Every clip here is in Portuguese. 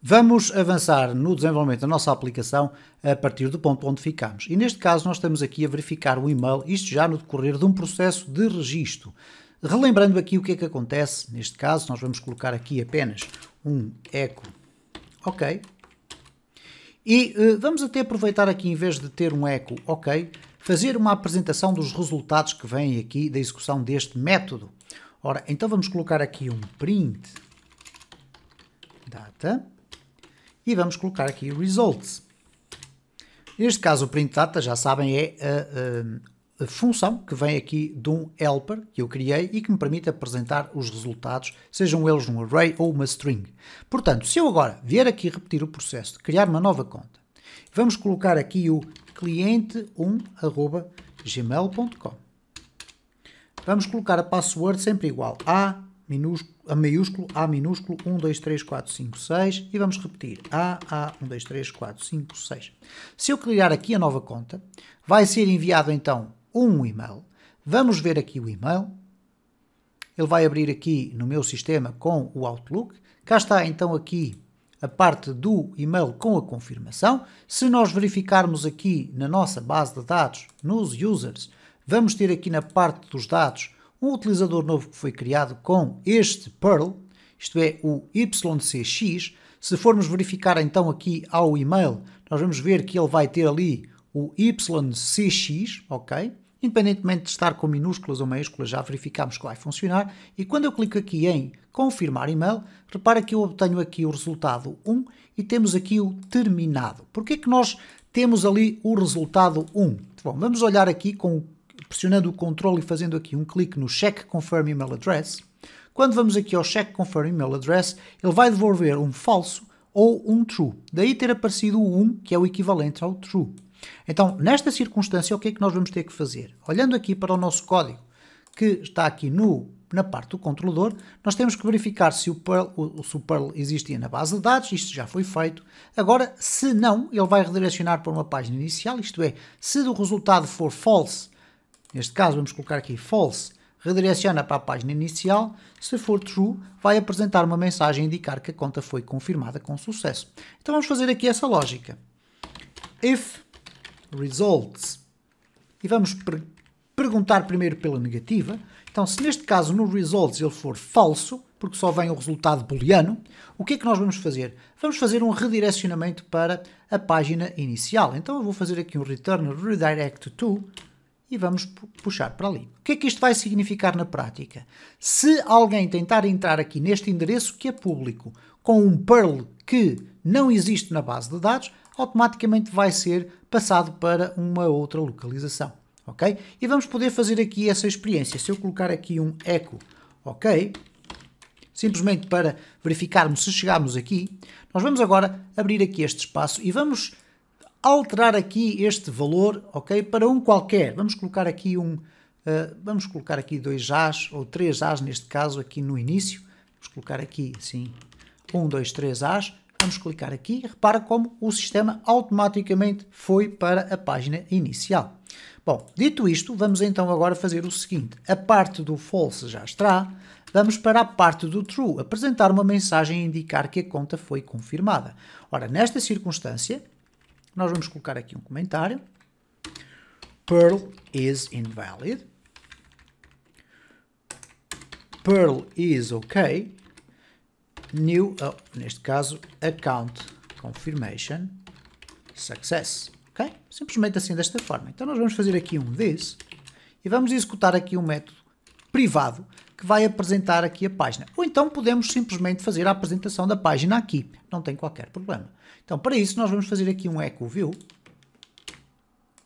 Vamos avançar no desenvolvimento da nossa aplicação a partir do ponto onde ficamos. E neste caso nós estamos aqui a verificar o e-mail, isto já no decorrer de um processo de registro. Relembrando aqui o que é que acontece, neste caso nós vamos colocar aqui apenas um eco OK. E uh, vamos até aproveitar aqui, em vez de ter um eco OK, fazer uma apresentação dos resultados que vêm aqui da execução deste método. Ora, então vamos colocar aqui um print data e vamos colocar aqui results. Neste caso, o printData, já sabem, é a, a, a, função que vem aqui de um helper que eu criei e que me permite apresentar os resultados, sejam eles um array ou uma string. Portanto, se eu agora vier aqui repetir o processo de criar uma nova conta, vamos colocar aqui o cliente 1gmailcom gmail.com. Vamos colocar a password sempre igual a minúsculo, a maiúsculo, A minúsculo, 1, 2, 3, 4, 5, 6 e vamos repetir A, A, 1, 2, 3, 4, 5, 6. Se eu criar aqui a nova conta, vai ser enviado então um e-mail. Vamos ver aqui o e-mail. Ele vai abrir aqui no meu sistema com o Outlook. Cá está então aqui a parte do e-mail com a confirmação. Se nós verificarmos aqui na nossa base de dados, nos users, vamos ter aqui na parte dos dados um utilizador novo que foi criado com este Perl, isto é, o YCX. Se formos verificar então aqui ao e-mail, nós vamos ver que ele vai ter ali o YCX, ok? Independentemente de estar com minúsculas ou maiúsculas, já verificamos que vai funcionar. E quando eu clico aqui em confirmar e-mail, repara que eu obtenho aqui o resultado 1 e temos aqui o terminado. Porquê é que nós temos ali o resultado 1? Bom, vamos olhar aqui com o pressionando o controle e fazendo aqui um clique no Check Confirm Email Address, quando vamos aqui ao Check Confirm Email Address, ele vai devolver um falso ou um true. Daí ter aparecido o 1, que é o equivalente ao true. Então, nesta circunstância, o que é que nós vamos ter que fazer? Olhando aqui para o nosso código, que está aqui no, na parte do controlador, nós temos que verificar se o, Perl, o, se o Perl existia na base de dados, isto já foi feito. Agora, se não, ele vai redirecionar para uma página inicial, isto é, se o resultado for false, Neste caso, vamos colocar aqui false, redireciona para a página inicial. Se for true, vai apresentar uma mensagem a indicar que a conta foi confirmada com sucesso. Então vamos fazer aqui essa lógica. If results. E vamos per perguntar primeiro pela negativa. Então, se neste caso no results ele for falso, porque só vem o resultado booleano, o que é que nós vamos fazer? Vamos fazer um redirecionamento para a página inicial. Então eu vou fazer aqui um return redirect to e vamos puxar para ali. O que é que isto vai significar na prática? Se alguém tentar entrar aqui neste endereço que é público com um Perl que não existe na base de dados, automaticamente vai ser passado para uma outra localização. Ok? E vamos poder fazer aqui essa experiência. Se eu colocar aqui um echo, ok? Simplesmente para verificarmos se chegarmos aqui, nós vamos agora abrir aqui este espaço e vamos alterar aqui este valor, ok, para um qualquer. Vamos colocar aqui um, uh, vamos colocar aqui dois As ou três As neste caso aqui no início. Vamos colocar aqui, assim, um, dois, três As. Vamos clicar aqui. Repara como o sistema automaticamente foi para a página inicial. Bom, dito isto, vamos então agora fazer o seguinte. A parte do false já está. Vamos para a parte do true, apresentar uma mensagem e indicar que a conta foi confirmada. Ora, nesta circunstância, nós vamos colocar aqui um comentário. Perl is invalid. Perl is ok. New, oh, neste caso, account confirmation success. Ok? Simplesmente assim, desta forma. Então nós vamos fazer aqui um this e vamos executar aqui um método privado que vai apresentar aqui a página. Ou então podemos simplesmente fazer a apresentação da página aqui, não tem qualquer problema. Então para isso nós vamos fazer aqui um echo view,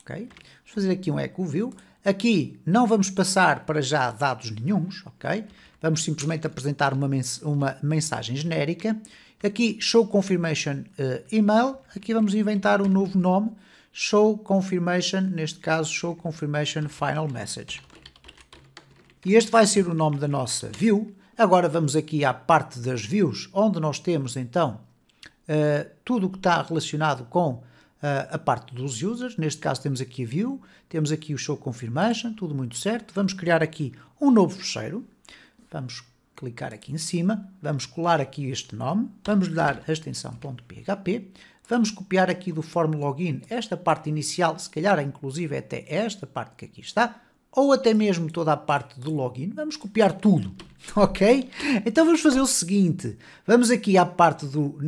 ok? Vamos fazer aqui um echo view. Aqui não vamos passar para já dados nenhums, ok? Vamos simplesmente apresentar uma, mens uma mensagem genérica. Aqui show confirmation uh, email, aqui vamos inventar um novo nome, show confirmation, neste caso show confirmation final message. E este vai ser o nome da nossa view. Agora vamos aqui à parte das views, onde nós temos então uh, tudo o que está relacionado com uh, a parte dos users. Neste caso temos aqui a view, temos aqui o show confirmation, tudo muito certo. Vamos criar aqui um novo fecheiro. Vamos clicar aqui em cima, vamos colar aqui este nome, vamos dar a extensão .php, vamos copiar aqui do form login esta parte inicial, se calhar inclusive até esta parte que aqui está, ou até mesmo toda a parte do login, vamos copiar tudo, ok? Então vamos fazer o seguinte, vamos aqui à parte do,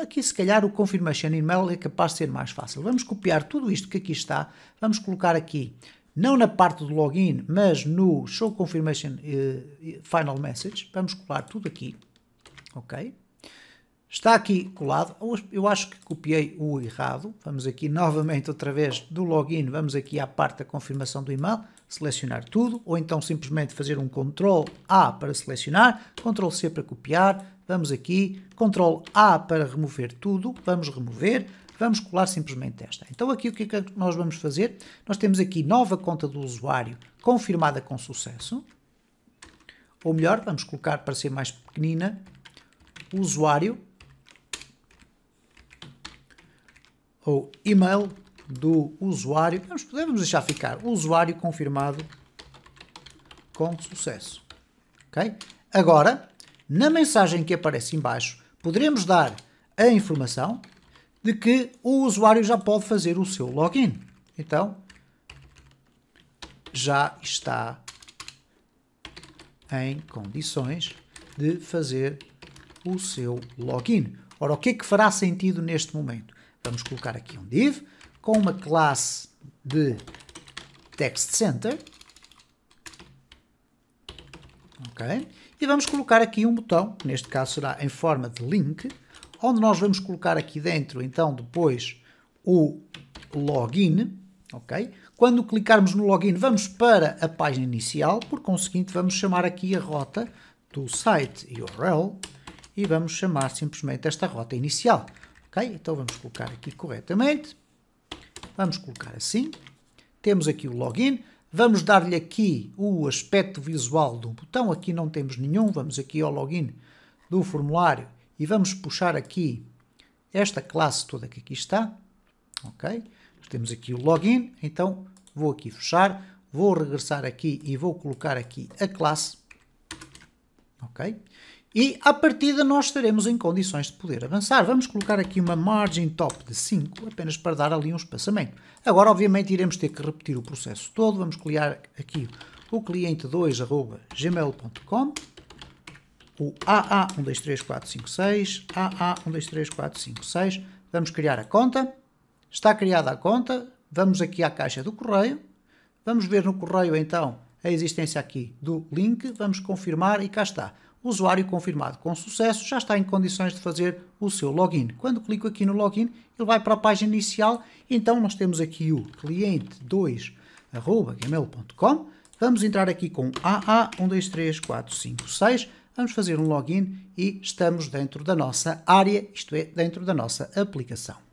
aqui se calhar o confirmation email é capaz de ser mais fácil, vamos copiar tudo isto que aqui está, vamos colocar aqui, não na parte do login, mas no show confirmation uh, final message, vamos colar tudo aqui, ok? Está aqui colado, eu acho que copiei o errado, vamos aqui novamente outra vez do login, vamos aqui à parte da confirmação do e-mail, selecionar tudo, ou então simplesmente fazer um CTRL A para selecionar, CTRL C para copiar, vamos aqui, CTRL A para remover tudo, vamos remover, vamos colar simplesmente esta. Então aqui o que é que nós vamos fazer? Nós temos aqui nova conta do usuário confirmada com sucesso, ou melhor, vamos colocar para ser mais pequenina, usuário ou e-mail do usuário, Devemos deixar ficar, usuário confirmado com sucesso. Okay? Agora, na mensagem que aparece embaixo, poderemos dar a informação de que o usuário já pode fazer o seu login. Então, já está em condições de fazer o seu login. Ora, o que é que fará sentido neste momento? Vamos colocar aqui um div com uma classe de text center. Ok? E vamos colocar aqui um botão, que neste caso será em forma de link, onde nós vamos colocar aqui dentro, então, depois o login, ok? Quando clicarmos no login, vamos para a página inicial, por conseguinte, vamos chamar aqui a rota do site URL e vamos chamar simplesmente esta rota inicial. Ok? Então vamos colocar aqui corretamente. Vamos colocar assim. Temos aqui o login. Vamos dar-lhe aqui o aspecto visual do botão. Aqui não temos nenhum. Vamos aqui ao login do formulário e vamos puxar aqui esta classe toda que aqui está. Ok? temos aqui o login. Então vou aqui fechar. Vou regressar aqui e vou colocar aqui a classe. Ok? E à partida nós estaremos em condições de poder avançar. Vamos colocar aqui uma margin top de 5, apenas para dar ali um espaçamento. Agora, obviamente, iremos ter que repetir o processo todo. Vamos criar aqui o cliente2 arroba gmail.com, o AA123456, AA123456. Vamos criar a conta. Está criada a conta. Vamos aqui à caixa do correio. Vamos ver no correio, então, a existência aqui do link. Vamos confirmar e cá está usuário confirmado com sucesso já está em condições de fazer o seu login. Quando clico aqui no login, ele vai para a página inicial, então nós temos aqui o cliente2@gmail.com. Vamos entrar aqui com AA 123456, vamos fazer um login e estamos dentro da nossa área, isto é, dentro da nossa aplicação.